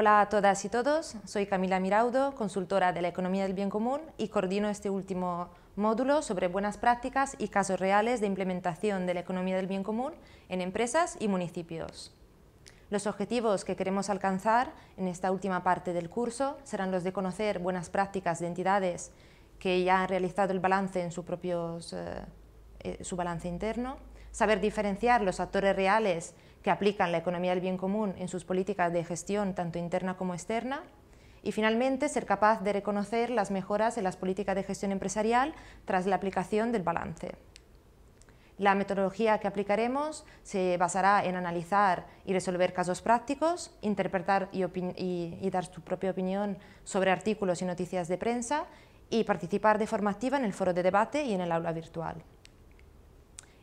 Hola a todas y todos, soy Camila Miraudo, consultora de la economía del bien común y coordino este último módulo sobre buenas prácticas y casos reales de implementación de la economía del bien común en empresas y municipios. Los objetivos que queremos alcanzar en esta última parte del curso serán los de conocer buenas prácticas de entidades que ya han realizado el balance en su, propio eh, eh, su balance interno, saber diferenciar los actores reales que aplican la economía del bien común en sus políticas de gestión, tanto interna como externa, y finalmente ser capaz de reconocer las mejoras en las políticas de gestión empresarial tras la aplicación del balance. La metodología que aplicaremos se basará en analizar y resolver casos prácticos, interpretar y, dar su propia opinión sobre artículos y noticias de prensa y participar de forma activa en el foro de debate y en el aula virtual.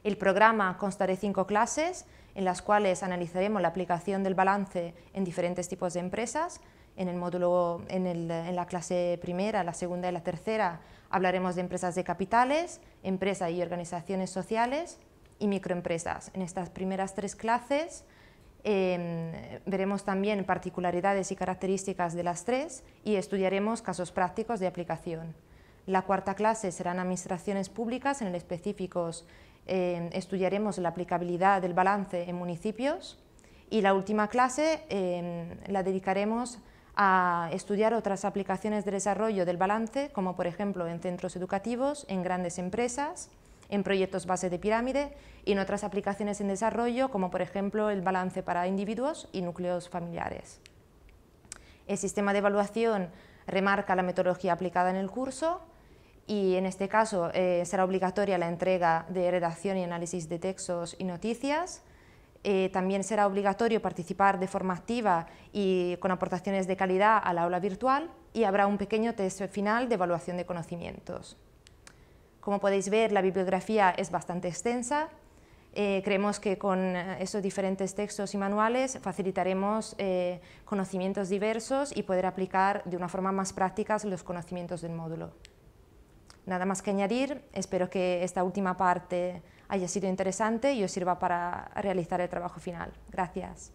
El programa consta de cinco clases en las cuales analizaremos la aplicación del balance en diferentes tipos de empresas. En, el módulo, en, el, en la clase primera, la segunda y la tercera hablaremos de empresas de capitales, empresas y organizaciones sociales y microempresas. En estas primeras tres clases em, veremos también particularidades y características de las tres y estudiaremos casos prácticos de aplicación. La cuarta clase serán administraciones públicas, en el específico estudiaremos la aplicabilidad del balance en municipios y la última clase la dedicaremos a estudiar otras aplicaciones de desarrollo del balance, como por ejemplo en centros educativos, en grandes empresas, en proyectos base de pirámide y en otras aplicaciones en desarrollo, como por ejemplo el balance para individuos y núcleos familiares. El sistema de evaluación remarca la metodología aplicada en el curso, y en este caso eh, será obligatoria la entrega de redacción y análisis de textos y noticias. Eh, también será obligatorio participar de forma activa y con aportaciones de calidad al aula virtual y habrá un pequeño test final de evaluación de conocimientos. Como podéis ver, la bibliografía es bastante extensa. Eh, creemos que con esos diferentes textos y manuales facilitaremos conocimientos diversos y poder aplicar de una forma más práctica los conocimientos del módulo. Nada más que añadir, espero que esta última parte haya sido interesante y os sirva para realizar el trabajo final. Gracias.